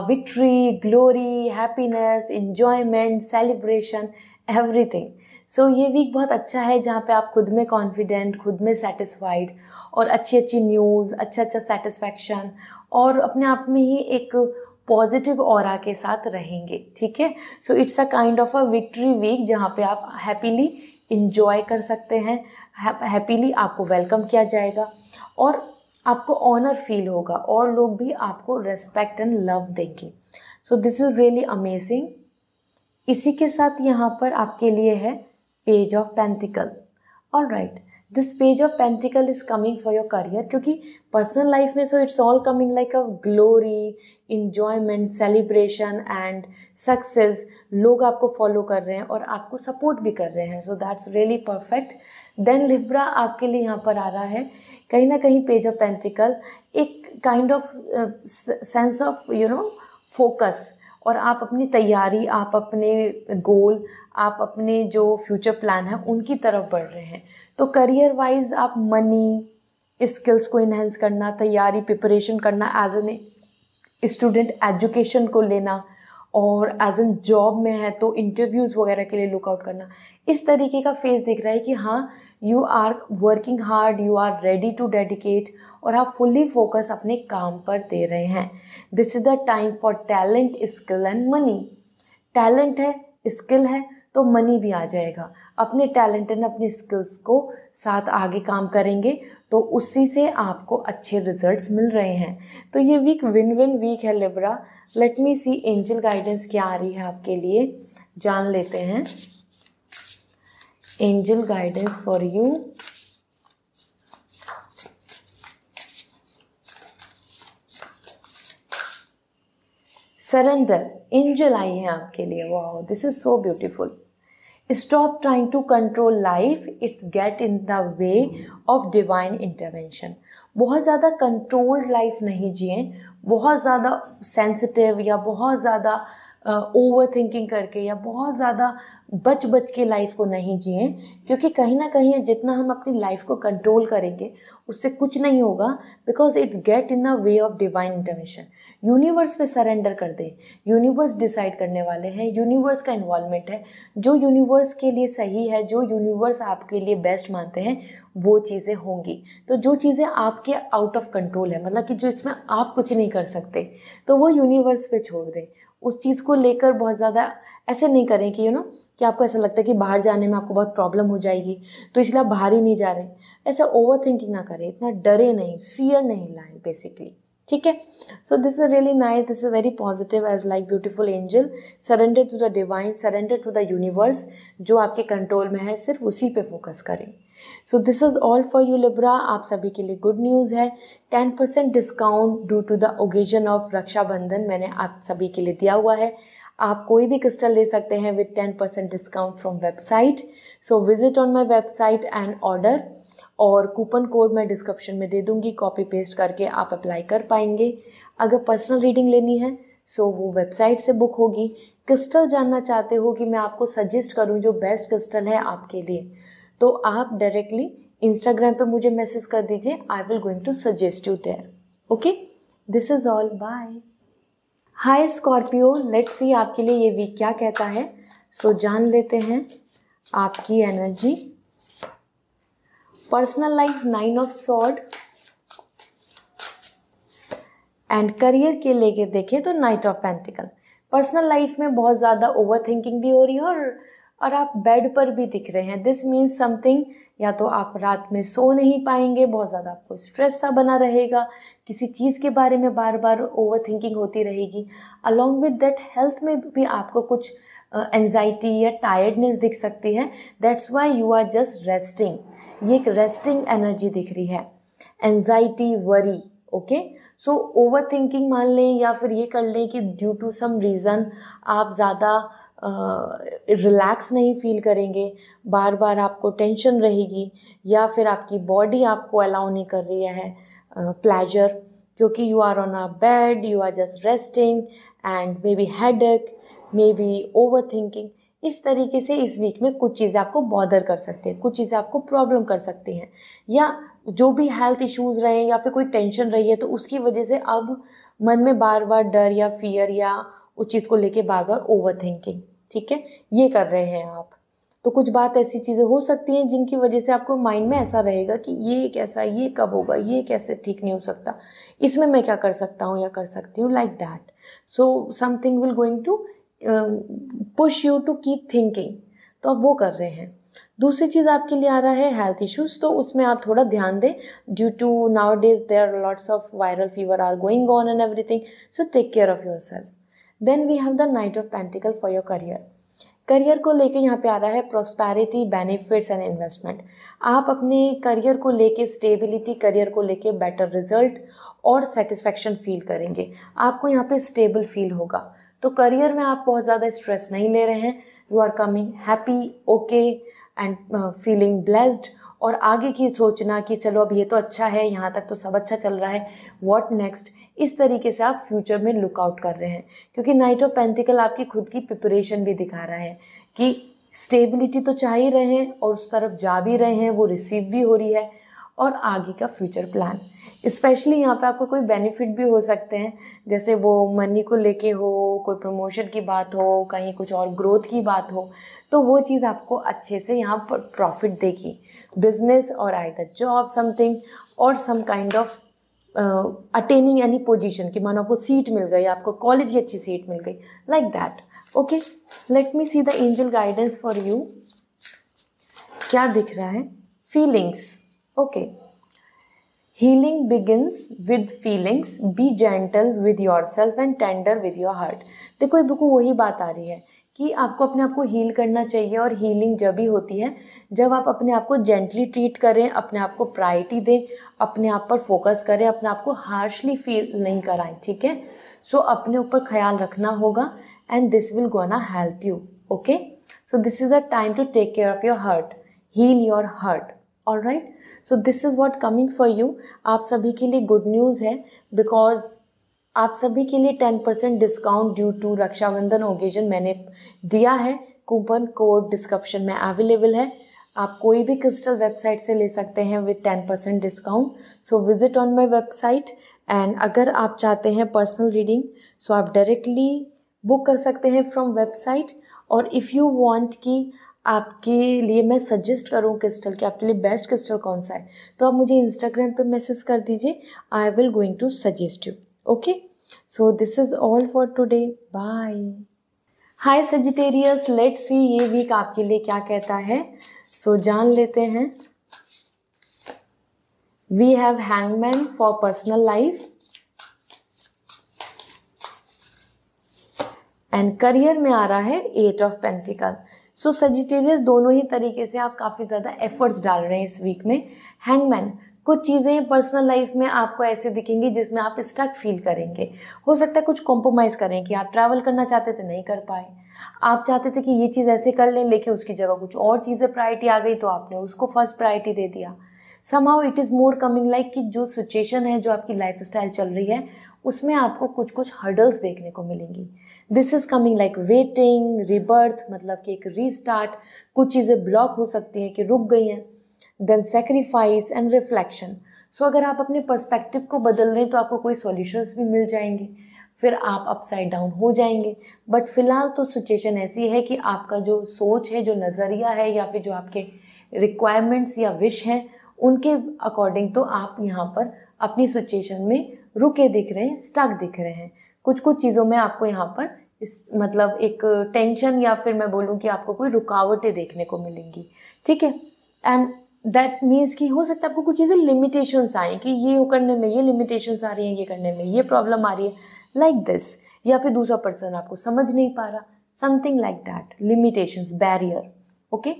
victory glory happiness enjoyment celebration everything so ये वीक बहुत अच्छा है जहाँ पे आप खुद में कॉन्फिडेंट खुद में सेटिस्फाइड और अच्छी अच्छी न्यूज़ अच्छा अच्छा सेटिस्फैक्शन और अपने आप में ही एक पॉजिटिव और के साथ रहेंगे ठीक है so it's a kind of a victory week जहाँ पे आप हैप्पीली इन्जॉय कर सकते हैं हैप्पीली आपको वेलकम किया जाएगा और आपको ऑनर फील होगा और लोग भी आपको रेस्पेक्ट एंड लव देंगे so this is really amazing इसी के साथ यहाँ पर आपके लिए है page of pentacles all right this page of pentacle is coming for your career क्योंकि पर्सनल लाइफ में so it's all coming like a glory enjoyment celebration and success लोग आपको फॉलो कर रहे हैं और आपको सपोर्ट भी कर रहे हैं so that's really perfect then Libra आपके लिए यहाँ पर आ रहा है कहीं ना कहीं पेज ऑफ पेंटिकल एक kind of sense of you know focus और आप अपनी तैयारी आप अपने गोल आप अपने जो फ्यूचर प्लान है उनकी तरफ बढ़ रहे हैं तो करियर वाइज आप मनी स्किल्स को इन्हेंस करना तैयारी प्रिपरेशन करना एज एन स्टूडेंट एजुकेशन को लेना और एज एन जॉब में है तो इंटरव्यूज़ वगैरह के लिए लुकआउट करना इस तरीके का फेज़ दिख रहा है कि हाँ you are working hard you are ready to dedicate और आप फुल्ली फोकस अपने काम पर दे रहे हैं this is the time for talent skill and money talent है स्किल है तो मनी भी आ जाएगा अपने टैलेंट एंड अपने स्किल्स को साथ आगे काम करेंगे तो उसी से आपको अच्छे रिजल्ट्स मिल रहे हैं तो ये वीक विन विन वीक है Libra let me see angel guidance क्या आ रही है आपके लिए जान लेते हैं angel guidance for you surrender angel आई है आपके लिए wow this is so beautiful stop trying to control life it's get in the way of divine intervention बहुत ज़्यादा कंट्रोल्ड लाइफ नहीं जिए बहुत ज़्यादा सेंसिटिव या बहुत ज़्यादा ओवर थिंकिंग करके या बहुत ज़्यादा बच बच के लाइफ को नहीं जिए क्योंकि कहीं ना कहीं जितना हम अपनी लाइफ को कंट्रोल करेंगे उससे कुछ नहीं होगा because it's get in the way of divine intervention universe पे सरेंडर कर दें यूनिवर्स डिसाइड करने वाले हैं यूनिवर्स का इन्वॉल्वमेंट है जो यूनिवर्स के लिए सही है जो यूनिवर्स आपके लिए बेस्ट मानते हैं वो चीज़ें होंगी तो जो चीज़ें आपके आउट ऑफ कंट्रोल है मतलब कि जो इसमें आप कुछ नहीं कर सकते तो वो यूनिवर्स पे छोड़ दें उस चीज़ को लेकर बहुत ज़्यादा ऐसे नहीं करें कि यू नो कि आपको ऐसा लगता है कि बाहर जाने में आपको बहुत प्रॉब्लम हो जाएगी तो इसलिए आप बाहर ही नहीं जा रहे ऐसा ओवर थिंकिंग ना करें इतना डरे नहीं फियर नहीं लाएं बेसिकली ठीक है so this is really nice this is very positive as like beautiful angel surrender to the divine surrender to the universe जो आपके कंट्रोल में है सिर्फ उसी पे फोकस करें so this is all for you Libra आप सभी के लिए गुड न्यूज़ है ten percent discount due to the occasion of Rakshabandhan मैंने आप सभी के लिए दिया हुआ है आप कोई भी क्रिस्टल ले सकते हैं with ten percent discount from website so visit on my website and order और कूपन कोड मैं डिस्क्रिप्शन में दे दूंगी कॉपी पेस्ट करके आप अप्लाई कर पाएंगे अगर पर्सनल रीडिंग लेनी है सो so, वो वेबसाइट से बुक होगी क्रिस्टल जानना चाहते हो कि मैं आपको सजेस्ट करूं जो बेस्ट क्रिस्टल है आपके लिए तो आप डायरेक्टली इंस्टाग्राम पे मुझे मैसेज कर दीजिए I will going to suggest you there okay this is all bye hi Scorpio let's see आपके लिए ये वीक क्या कहता है सो so, जान लेते हैं आपकी energy personal life nine of sword and career के लेके देखें तो knight of pentacles personal life में बहुत ज़्यादा ओवर थिंकिंग भी हो रही है और और आप बेड पर भी दिख रहे हैं दिस मीन्स समथिंग या तो आप रात में सो नहीं पाएंगे बहुत ज़्यादा आपको स्ट्रेस सा बना रहेगा किसी चीज़ के बारे में बार बार ओवर थिंकिंग होती रहेगी अलॉन्ग विद दैट हेल्थ में भी आपको कुछ एन्जाइटी uh, या टायर्डनेस दिख सकती है that's why you are just resting ये एक रेस्टिंग एनर्जी दिख रही है anxiety worry okay so over thinking मान लें या फिर ये कर लें कि ड्यू टू सम रीज़न आप ज़्यादा रिलैक्स नहीं फील करेंगे बार बार आपको टेंशन रहेगी या फिर आपकी बॉडी आपको अलाउ नहीं कर रही है प्लेजर क्योंकि you are on a bed you are just resting and maybe headache may be over thinking इस तरीके से इस वीक में कुछ चीज़ें आपको बॉदर कर सकती हैं कुछ चीज़ें आपको प्रॉब्लम कर सकती हैं या जो भी हेल्थ इश्यूज़ रहे या फिर कोई टेंशन रही है तो उसकी वजह से अब मन में बार बार डर या फियर या उस चीज़ को लेके बार बार ओवर थिंकिंग ठीक है ये कर रहे हैं आप तो कुछ बात ऐसी चीज़ें हो सकती हैं जिनकी वजह से आपको माइंड में ऐसा रहेगा कि ये कैसा ये कब होगा ये कैसे ठीक नहीं हो सकता इसमें मैं क्या कर सकता हूँ या कर सकती हूँ like that so something will going to push you to keep thinking तो आप वो कर रहे हैं दूसरी चीज़ आपके लिए आ रहा है हेल्थ इश्यूज तो उसमें आप थोड़ा ध्यान दें due to nowadays there lots of viral fever are going on and everything so take care of yourself then we have the knight of pentacle for your career career को लेके यहाँ पे आ रहा है prosperity benefits and investment आप अपने career को लेके स्टेबिलिटी करियर को लेके बेटर रिजल्ट और सेटिस्फेक्शन फील करेंगे आपको यहाँ पे स्टेबल फील होगा तो करियर में आप बहुत ज़्यादा स्ट्रेस नहीं ले रहे हैं you are coming happy okay and feeling blessed और आगे की सोचना कि चलो अब ये तो अच्छा है यहाँ तक तो सब अच्छा चल रहा है व्हाट नेक्स्ट इस तरीके से आप फ्यूचर में लुकआउट कर रहे हैं क्योंकि नाइट ऑफ पेंथिकल आपकी खुद की प्रिपरेशन भी दिखा रहा है कि स्टेबिलिटी तो चाह ही रहे हैं और उस तरफ जा भी रहे हैं वो रिसीव भी हो रही है और आगे का फ्यूचर प्लान स्पेशली यहाँ पे आपको कोई बेनिफिट भी हो सकते हैं जैसे वो मनी को लेके हो कोई प्रमोशन की बात हो कहीं कुछ और ग्रोथ की बात हो तो वो चीज़ आपको अच्छे से यहाँ पर प्रॉफिट देगी बिजनेस और आई द जॉब समथिंग और some kind of attaining any position कि मानो आपको सीट मिल गई आपको कॉलेज की अच्छी सीट मिल गई like that okay let me see the angel guidance for you क्या दिख रहा है feelings okay healing begins with feelings be gentle with yourself and tender with your heart देखो ये बिल्कुल वही बात आ रही है कि आपको अपने आप को हील करना चाहिए और हीलिंग जब भी होती है जब आप अपने आप को जेंटली ट्रीट करें अपने आप को प्रायरिटी दें अपने आप पर फोकस करें अपने आप को हार्शली फील नहीं कराएं ठीक है सो अपने ऊपर ख्याल रखना होगा and this will gonna help you okay so this is a time to take care of your heart heal your heart all right so this is what coming for you आप सभी के लिए गुड न्यूज़ है because आप सभी के लिए ten percent discount due to Rakshabandhan occasion मैंने दिया है कूपन कोड डिस्क्रिप्शन में अवेलेबल है आप कोई भी क्रिस्टल वेबसाइट से ले सकते हैं with ten percent discount so visit on my website and अगर आप चाहते हैं पर्सनल रीडिंग सो आप डायरेक्टली बुक कर सकते हैं फ्रॉम वेबसाइट और इफ़ यू वॉन्ट की आपके लिए मैं सजेस्ट करूँ क्रिस्टल कि आपके लिए बेस्ट क्रिस्टल कौन सा है तो आप मुझे इंस्टाग्राम पे मैसेज कर दीजिए I will going to suggest you okay so this is all for today bye hi Sagittarius let see ये वीक आपके लिए क्या कहता है सो so, जान लेते हैं we have hangman for personal life and career में आ रहा है eight of pentacle so Sagittarius दोनों ही तरीके से आप काफ़ी ज़्यादा एफर्ट्स डाल रहे हैं इस वीक में हैंगमैन कुछ चीज़ें पर्सनल लाइफ में आपको ऐसे दिखेंगी जिसमें आप स्टक फील करेंगे हो सकता है कुछ कॉम्प्रोमाइज़ करें कि आप ट्रैवल करना चाहते थे नहीं कर पाए आप चाहते थे कि ये चीज़ ऐसे कर लें लेकिन उसकी जगह कुछ और चीज़ें प्रायरिटी आ गई तो आपने उसको फर्स्ट प्रायरिटी दे दिया somehow it is more coming like कि जो सिचुएशन है जो आपकी लाइफ स्टाइल चल रही है उसमें आपको कुछ कुछ हर्डल्स देखने को मिलेंगी this is coming like waiting rebirth मतलब कि एक रीस्टार्ट कुछ चीज़ें ब्लॉक हो सकती हैं कि रुक गई हैं then sacrifice and reflection so अगर आप अपने पर्सपेक्टिव को बदल हैं तो आपको कोई सॉल्यूशंस भी मिल जाएंगे फिर आप अपसाइड डाउन हो जाएंगे बट फिलहाल तो सिचुएशन ऐसी है कि आपका जो सोच है जो नज़रिया है या फिर जो आपके रिक्वायरमेंट्स या विश हैं उनके अकॉर्डिंग तो आप यहाँ पर अपनी सिचुएशन में रुके दिख रहे हैं स्टक दिख रहे हैं कुछ कुछ चीज़ों में आपको यहाँ पर इस मतलब एक टेंशन या फिर मैं बोलूँ कि आपको कोई रुकावटें देखने को मिलेंगी ठीक है एंड दैट मीन्स कि हो सकता है आपको कुछ चीज़ें लिमिटेशंस आए कि ये करने में ये लिमिटेशंस आ रही हैं ये करने में ये प्रॉब्लम आ रही है लाइक like दिस या फिर दूसरा पर्सन आपको समझ नहीं पा रहा something like that limitations barrier okay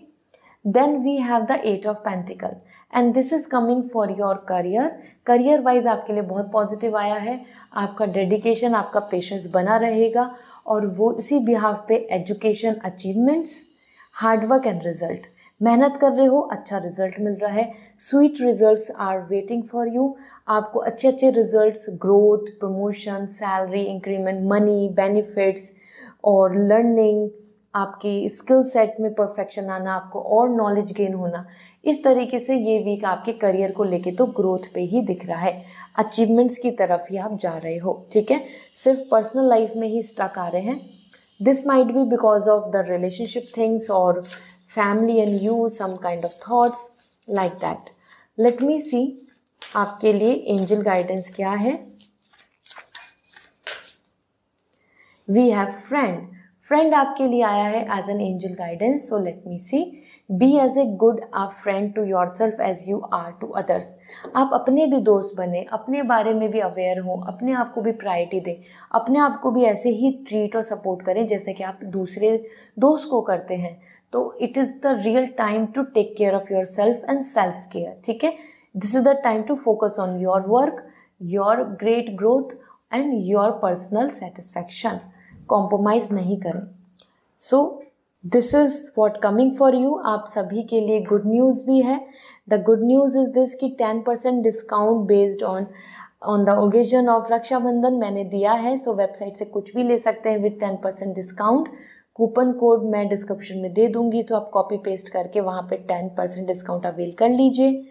then we have the eight of pentacle and this is coming for your career career wise आपके लिए बहुत पॉजिटिव आया है आपका डेडिकेशन आपका पेशेंस बना रहेगा और वो इसी बिहाव पे education achievements hard work and result मेहनत कर रहे हो अच्छा रिजल्ट मिल रहा है sweet results are waiting for you आपको अच्छे अच्छे results growth promotion salary increment money benefits और लर्निंग आपकी स्किल सेट में परफेक्शन आना आपको और नॉलेज गेन होना इस तरीके से ये वीक आपके करियर को लेके तो ग्रोथ पे ही दिख रहा है अचीवमेंट्स की तरफ ही आप जा रहे हो ठीक है सिर्फ पर्सनल लाइफ में ही स्टक आ रहे हैं this might be because of the relationship things और family and you some kind of thoughts like that let me see आपके लिए एंजल गाइडेंस क्या है वी हैव फ्रेंड फ्रेंड आपके लिए आया है as an angel guidance so let me see be as a good a friend to yourself as you are to others आप अपने भी दोस्त बने अपने बारे में भी अवेयर हों अपने आप को भी प्रायोरिटी दें अपने आप को भी ऐसे ही ट्रीट और सपोर्ट करें जैसे कि आप दूसरे दोस्त को करते हैं तो it is the real time to take care of yourself and self care ठीक है this is the time to focus on your work your great growth and your personal satisfaction compromise नहीं करें सो so, this is what coming for you आप सभी के लिए good news भी है the good news is this की ten percent discount based on on the occasion of Rakshabandhan मैंने दिया है सो so वेबसाइट से कुछ भी ले सकते हैं with ten percent discount coupon code मैं डिस्क्रिप्शन में दे दूंगी तो आप कॉपी पेस्ट करके वहाँ पे टेन परसेंट डिस्काउंट अवेल कर लीजिए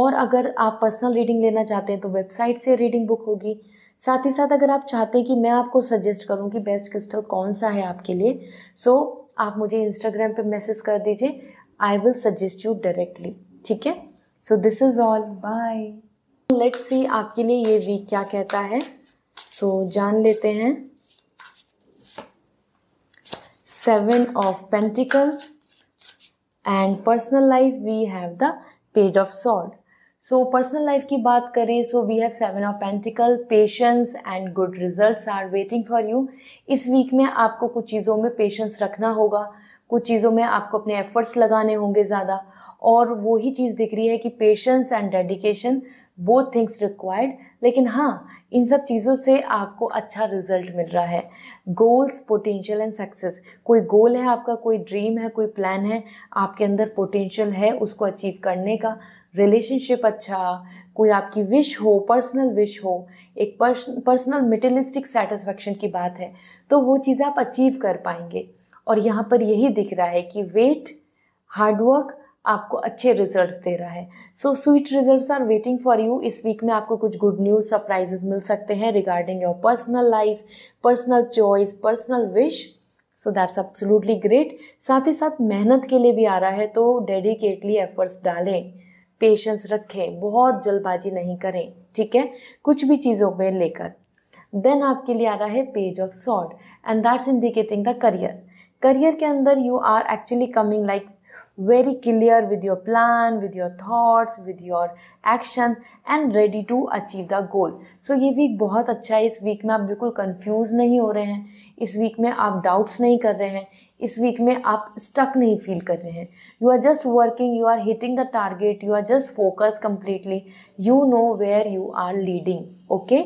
और अगर आप पर्सनल रीडिंग लेना चाहते हैं तो वेबसाइट से रीडिंग बुक होगी साथ ही साथ अगर आप चाहते हैं कि मैं आपको सजेस्ट करूं कि बेस्ट क्रिस्टल कौन सा है आपके लिए सो so, आप मुझे इंस्टाग्राम पे मैसेज कर दीजिए I will suggest you directly ठीक है so this is all bye let's see आपके लिए ये वीक क्या कहता है सो so, जान लेते हैं seven of pentacle and personal life we have the page of sword so personal life की बात करें so we have seven of pentacle patience and good results are waiting for you इस week में आपको कुछ चीज़ों में पेशेंस रखना होगा कुछ चीज़ों में आपको अपने एफर्ट्स लगाने होंगे ज़्यादा और वही चीज़ दिख रही है कि patience and dedication both things required लेकिन हाँ इन सब चीज़ों से आपको अच्छा रिजल्ट मिल रहा है गोल्स पोटेंशियल एंड सक्सेस कोई गोल है आपका कोई ड्रीम है कोई प्लान है आपके अंदर पोटेंशियल है उसको अचीव करने का रिलेशनशिप अच्छा कोई आपकी विश हो पर्सनल विश हो एक पर्सनल मेटेलिस्टिक सेटिस्फेक्शन की बात है तो वो चीज़ आप अचीव कर पाएंगे और यहाँ पर यही दिख रहा है कि वेट हार्डवर्क आपको अच्छे रिजल्ट्स दे रहा है so sweet results are waiting for you इस वीक में आपको कुछ गुड न्यूज सरप्राइजेस मिल सकते हैं regarding your personal life personal choice personal wish so that's absolutely great साथ ही साथ मेहनत के लिए भी आ रहा है तो डेडिकेटली एफर्ट्स डालें पेशेंस रखें बहुत जल्दबाजी नहीं करें ठीक है कुछ भी चीज़ों में लेकर देन आपके लिए आ रहा है page of sword and that's indicating the career career के अंदर you are actually coming like very clear with your plan with your thoughts with your action and ready to achieve the goal so ये week बहुत अच्छा है इस week में आप बिल्कुल कन्फ्यूज नहीं हो रहे हैं इस वीक में आप डाउट्स नहीं कर रहे हैं इस वीक में आप स्टक नहीं फील कर रहे हैं you are just working you are hitting the target you are just focus completely you know where you are leading okay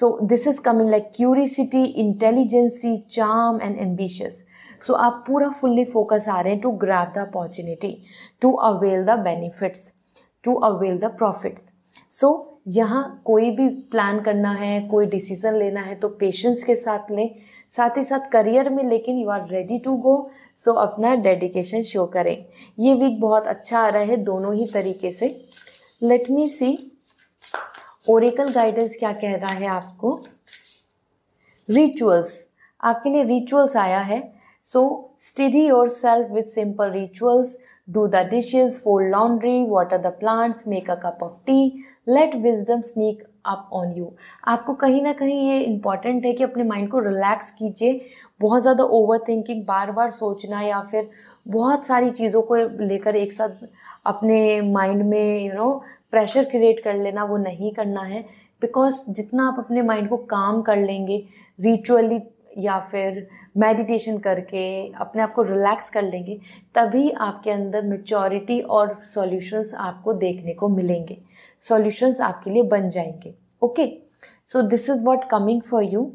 so this is coming like curiosity intelligence charm and ambitious so so, आप पूरा fully focus आ रहे हैं to grab the opportunity to avail the benefits to avail the profits so यहाँ कोई भी plan करना है कोई डिसीज़न लेना है तो पेशेंस के साथ लें साथ ही साथ करियर में लेकिन you are ready to go so अपना डेडिकेशन शो करें ये वीक बहुत अच्छा आ रहा है दोनों ही तरीके से let me see oracle guidance क्या कह रहा है आपको रिचुअल्स आपके लिए रिचुअल्स आया है So, steady yourself with simple rituals. Do the dishes, fold laundry, water the plants, make a cup of tea. Let wisdom sneak up on you आपको कहीं ना कहीं ये इंपॉर्टेंट है कि अपने माइंड को रिलैक्स कीजिए बहुत ज़्यादा ओवर थिंकिंग बार बार सोचना या फिर बहुत सारी चीज़ों को लेकर एक साथ अपने माइंड में यू नो प्रेशर क्रिएट कर लेना वो नहीं करना है बिकॉज जितना आप अपने माइंड को काम कर लेंगे रिचुअली या फिर मेडिटेशन करके अपने आप को रिलैक्स कर लेंगे तभी आपके अंदर मेचोरिटी और सॉल्यूशंस आपको देखने को मिलेंगे सॉल्यूशंस आपके लिए बन जाएंगे okay so this is what coming for you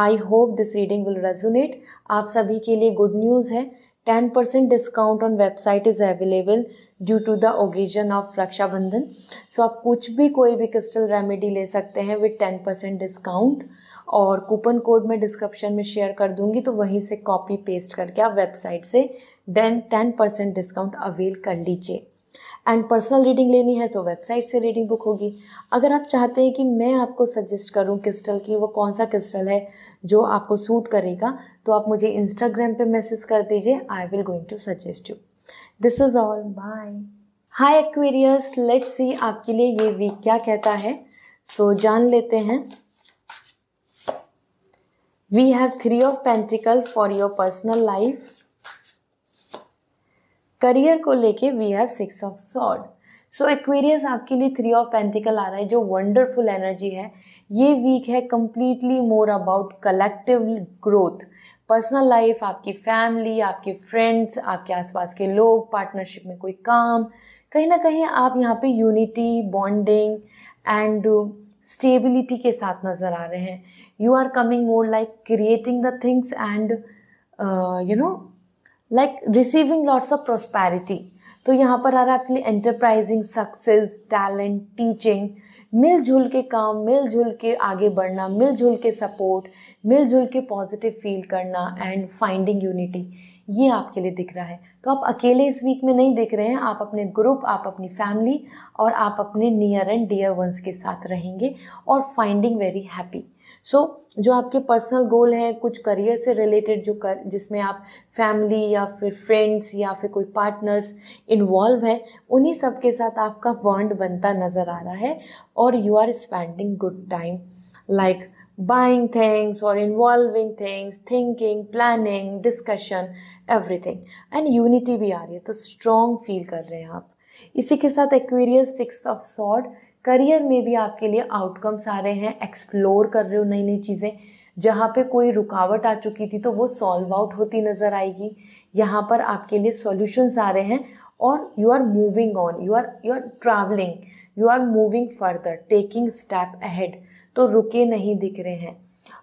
I hope this reading will resonate आप सभी के लिए गुड न्यूज़ है ten percent discount on website is available due to the occasion of Rakshabandhan so आप कुछ भी कोई भी क्रिस्टल रेमेडी ले सकते हैं विथ टेन परसेंट डिस्काउंट और कूपन कोड मैं डिस्क्रिप्शन में शेयर कर दूंगी तो वहीं से कॉपी पेस्ट करके आप वेबसाइट से then ten percent discount avail कर लीजिए एंड पर्सनल रीडिंग लेनी है तो वेबसाइट से रीडिंग बुक होगी अगर आप चाहते हैं कि मैं आपको सजेस्ट करूं क्रिस्टल की वो कौन सा क्रिस्टल है जो आपको सूट करेगा तो आप मुझे इंस्टाग्राम पे मैसेज कर दीजिए I will going to suggest you this is all bye hi Aquarius let's see आपके लिए ये वीक क्या कहता है सो so, जान लेते हैं we have three of pentacle for your personal life career को लेके we have six of sword so Aquarius आपके लिए थ्री ऑफ पेंटिकल आ रहा है जो वंडरफुल एनर्जी है ये वीक है completely more about collective growth personal life आपकी फैमिली आपके फ्रेंड्स आपके आसपास के लोग पार्टनरशिप में कोई काम कहीं ना कहीं आप यहाँ पे यूनिटी बॉन्डिंग एंड स्टेबिलिटी के साथ नज़र आ रहे हैं you are coming more like creating the things and you know like receiving lots of prosperity तो यहाँ पर आ रहा है आपके लिए एंटरप्राइजिंग सक्सेस टैलेंट टीचिंग मिलजुल के काम मिलजुल के आगे बढ़ना मिलजुल के सपोर्ट मिलजुल के पॉजिटिव फील करना एंड फाइंडिंग यूनिटी ये आपके लिए दिख रहा है तो आप अकेले इस वीक में नहीं दिख रहे हैं आप अपने ग्रुप आप अपनी फैमिली और आप अपने नियर एंड डियर वंस के साथ रहेंगे और finding very happy so so, जो आपके पर्सनल गोल हैं कुछ करियर से रिलेटेड जो कर जिसमें आप फैमिली या फिर फ्रेंड्स या फिर कोई पार्टनर्स इन्वॉल्व हैं उन्हीं सब के साथ आपका बॉन्ड बनता नज़र आ रहा है और you are spending good time like things और involving things thinking planning discussion everything and unity भी आ रही है तो स्ट्रॉन्ग फील कर रहे हैं आप इसी के साथ Aquarius six of sword career में भी आपके लिए आउटकम्स आ रहे हैं एक्सप्लोर कर रहे हो नई नई चीज़ें जहाँ पे कोई रुकावट आ चुकी थी तो वो सॉल्व आउट होती नज़र आएगी यहाँ पर आपके लिए सॉल्यूशंस आ रहे हैं और you are moving on you are you are travelling you are moving further taking step ahead तो रुके नहीं दिख रहे हैं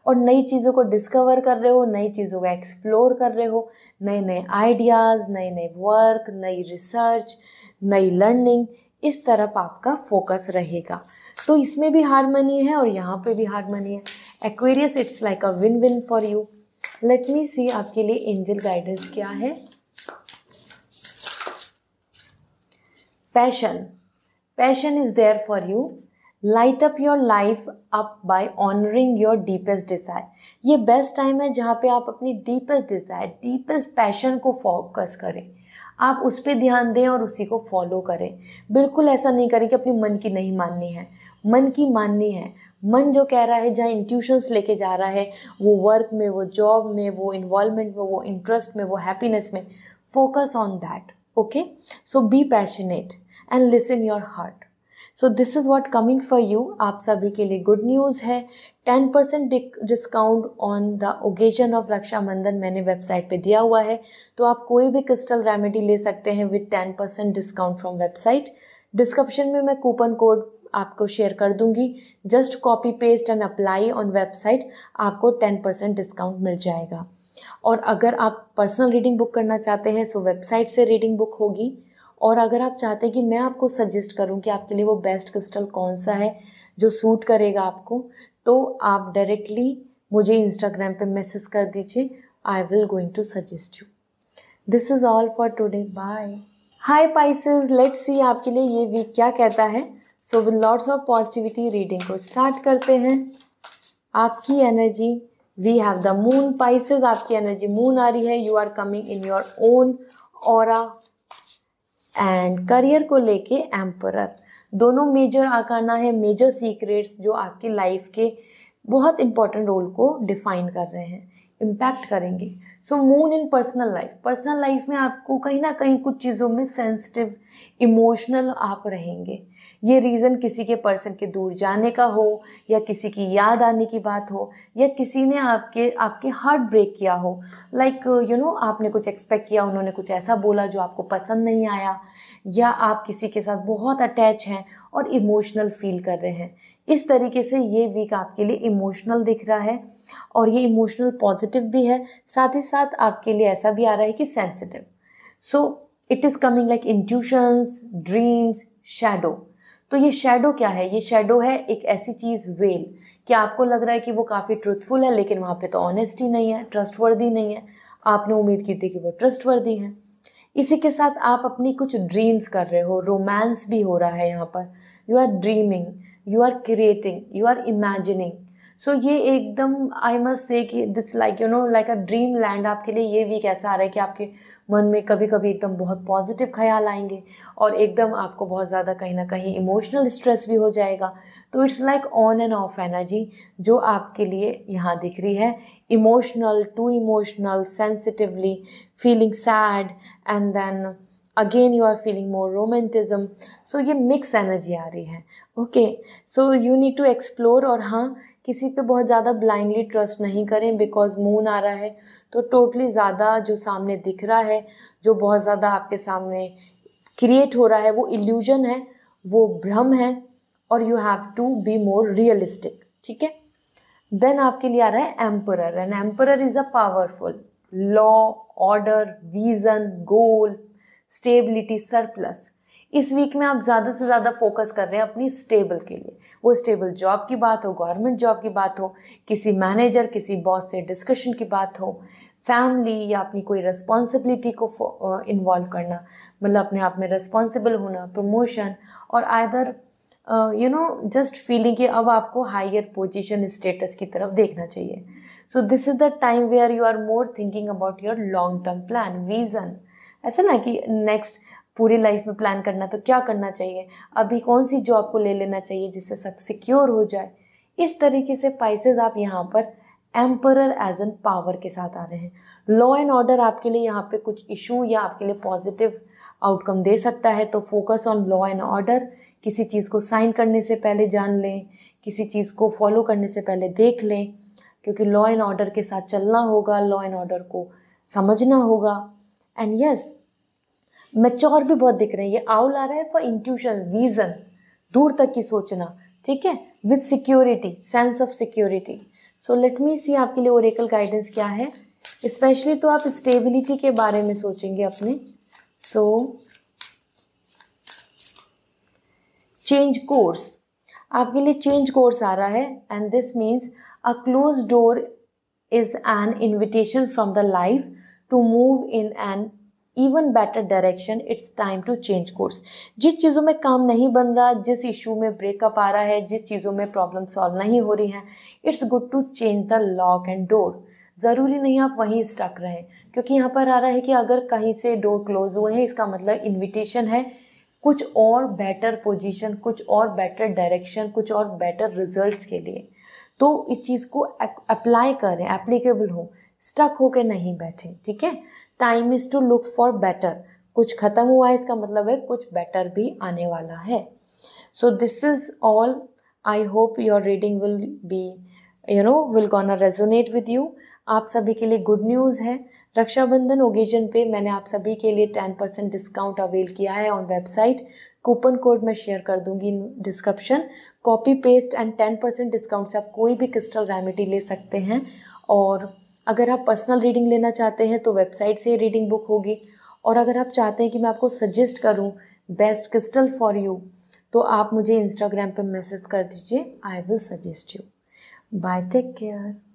और नई चीज़ों को डिस्कवर कर रहे हो नई चीज़ों को एक्सप्लोर कर रहे हो नए नए आइडियाज़ नए नए वर्क नई रिसर्च नई लर्निंग इस तरफ आपका फोकस रहेगा तो इसमें भी हारमनी है और यहाँ पे भी हारमनी है Aquarius it's like a win win for you let me see आपके लिए एंजल गाइडेंस क्या है passion passion is there for you light up your life up by honouring your deepest desire ये बेस्ट टाइम है जहाँ पे आप अपनी डीपेस्ट डिज़ायर डीपेस्ट पैशन को फोकस करें आप उस पर ध्यान दें और उसी को फॉलो करें बिल्कुल ऐसा नहीं करें कि अपनी मन की नहीं माननी है मन की माननी है मन जो कह रहा है जहाँ इंट्यूशंस लेके जा रहा है वो वर्क में वो जॉब में वो इन्वॉल्वमेंट में वो इंटरेस्ट में वो हैप्पीनेस में focus on that okay so be passionate and listen your heart so this is what coming for you आप सभी के लिए गुड न्यूज़ है ten percent discount on the occasion of Rakshabandhan मैंने वेबसाइट पे दिया हुआ है तो आप कोई भी क्रिस्टल रेमेडी ले सकते हैं with ten percent discount from website description में मैं कूपन कोड आपको शेयर कर दूंगी just copy paste and apply on website आपको टेन परसेंट डिस्काउंट मिल जाएगा और अगर आप पर्सनल रीडिंग बुक करना चाहते हैं सो वेबसाइट से रीडिंग बुक होगी और अगर आप चाहते हैं कि मैं आपको सजेस्ट करूं कि आपके लिए वो बेस्ट क्रिस्टल कौन सा है जो सूट करेगा आपको तो आप डायरेक्टली मुझे इंस्टाग्राम पे मैसेज कर दीजिए I will going to suggest you this is all for today bye hi Pisces let's see आपके लिए ये वीक क्या कहता है so with lots of positivity reading को स्टार्ट करते हैं आपकी energy we have the moon Pisces आपकी एनर्जी मून आ रही है you are coming in your own और एंड करियर को लेके एम्पर दोनों मेजर आकाना है मेजर सीक्रेट्स जो आपकी लाइफ के बहुत इंपॉर्टेंट रोल को डिफाइन कर रहे हैं इम्पैक्ट करेंगे so moon in personal life personal life में आपको कहीं ना कहीं कुछ चीज़ों में सेंसिटिव इमोशनल आप रहेंगे ये रीज़न किसी के पर्सन के दूर जाने का हो या किसी की याद आने की बात हो या किसी ने आपके आपके हार्ट ब्रेक किया हो लाइक यू नो आपने कुछ एक्सपेक्ट किया उन्होंने कुछ ऐसा बोला जो आपको पसंद नहीं आया या आप किसी के साथ बहुत अटैच हैं और इमोशनल फील कर रहे हैं इस तरीके से ये वीक आपके लिए इमोशनल दिख रहा है और ये इमोशनल पॉजिटिव भी है साथ ही साथ आपके लिए ऐसा भी आ रहा है कि sensitive so it is coming like intuitions dreams shadow तो ये शेडो क्या है ये शेडो है एक ऐसी चीज़ वेल कि आपको लग रहा है कि वो काफ़ी ट्रुथफुल है लेकिन वहाँ पे तो ऑनेस्टी नहीं है ट्रस्टवर्दी नहीं है आपने उम्मीद की थी कि वो ट्रस्टवर्दी हैं इसी के साथ आप अपनी कुछ ड्रीम्स कर रहे हो रोमांस भी हो रहा है यहाँ पर you are dreaming you are creating you are imagining so so, ये एकदम आई मस्ट से कि this like you know like a dream land आपके लिए ये वीक ऐसा आ रहा है कि आपके मन में कभी कभी एकदम बहुत पॉजिटिव ख्याल आएंगे और एकदम आपको बहुत ज़्यादा कहीं ना कहीं इमोशनल स्ट्रेस भी हो जाएगा तो it's like on end of energy जो आपके लिए यहाँ दिख रही है emotional to emotional sensitively feeling sad and then again you are feeling more romanticism so ये मिक्स एनर्जी आ रही है okay so you need to explore और हाँ किसी पे बहुत ज़्यादा ब्लाइंडली ट्रस्ट नहीं करें बिकॉज मून आ रहा है तो टोटली ज़्यादा जो सामने दिख रहा है जो बहुत ज़्यादा आपके सामने क्रिएट हो रहा है वो इल्यूजन है वो भ्रम है और you have to be more realistic ठीक है देन आपके लिए आ रहा है emperor and emperor is a powerful law order vision goal stability surplus इस वीक में आप ज़्यादा से ज़्यादा फोकस कर रहे हैं अपनी स्टेबल के लिए वो स्टेबल जॉब की बात हो गवर्नमेंट जॉब की बात हो किसी मैनेजर किसी बॉस से डिस्कशन की बात हो फैमिली या अपनी कोई रिस्पॉन्सिबिलिटी को इन्वॉल्व करना मतलब अपने आप में रिस्पॉन्सिबल होना प्रमोशन और either you know just feeling कि अब आपको हायर पोजीशन स्टेटस की तरफ देखना चाहिए so this is the time where you are more thinking about your long term plan vision ऐसा ना कि नेक्स्ट पूरी लाइफ में प्लान करना तो क्या करना चाहिए अभी कौन सी जॉब को ले लेना चाहिए जिससे सब सिक्योर हो जाए इस तरीके से पाइसेज आप यहाँ पर एम्परर एज एन पावर के साथ आ रहे हैं लॉ एंड ऑर्डर आपके लिए यहाँ पे कुछ इशू या आपके लिए पॉजिटिव आउटकम दे सकता है तो focus on law and order किसी चीज़ को साइन करने से पहले जान लें किसी चीज़ को फॉलो करने से पहले देख लें क्योंकि लॉ एंड ऑर्डर के साथ चलना होगा लॉ एंड ऑर्डर को समझना होगा एंड यस yes, मेच्योर भी बहुत दिख रहे हैं ये आउल आ रहा है फॉर इंट्यूशन रीजन दूर तक की सोचना ठीक है with security sense of security so let me see आपके लिए ओरेकल गाइडेंस क्या है स्पेशली तो आप स्टेबिलिटी के बारे में सोचेंगे अपने सो चेंज कोर्स आपके लिए चेंज कोर्स आ रहा है and this means a close door is an invitation from the life to move in an even better direction it's time to change course जिस चीज़ों में काम नहीं बन रहा जिस इशू में ब्रेकअप आ रहा है जिस चीज़ों में प्रॉब्लम सॉल्व नहीं हो रही है it's good to change the lock and door ज़रूरी नहीं आप वहीं स्टक रहें क्योंकि यहाँ पर आ रहा है कि अगर कहीं से डोर क्लोज हुए हैं इसका मतलब इन्विटेशन है कुछ और बेटर पोजीशन कुछ और बेटर डायरेक्शन कुछ और बेटर रिजल्ट्स के लिए तो इस चीज़ को अप्लाई करें एप्लीकेबल हो स्टक होके नहीं बैठें ठीक है time is to look for better कुछ ख़त्म हुआ है इसका मतलब है कुछ बेटर भी आने वाला है so this is all I hope your reading will be you know will gonna resonate with you आप सभी के लिए गुड न्यूज़ है रक्षाबंधन ओकेजन पे मैंने आप सभी के लिए टेन परसेंट डिस्काउंट अवेल किया है ऑन वेबसाइट कूपन कोड मैं शेयर कर दूंगी description copy paste and ten percent discount से आप कोई भी क्रिस्टल रेमेडी ले सकते हैं और अगर आप पर्सनल रीडिंग लेना चाहते हैं तो वेबसाइट से रीडिंग बुक होगी और अगर आप चाहते हैं कि मैं आपको सजेस्ट करूं बेस्ट क्रिस्टल फॉर यू तो आप मुझे इंस्टाग्राम पर मैसेज कर दीजिए I will suggest you bye take care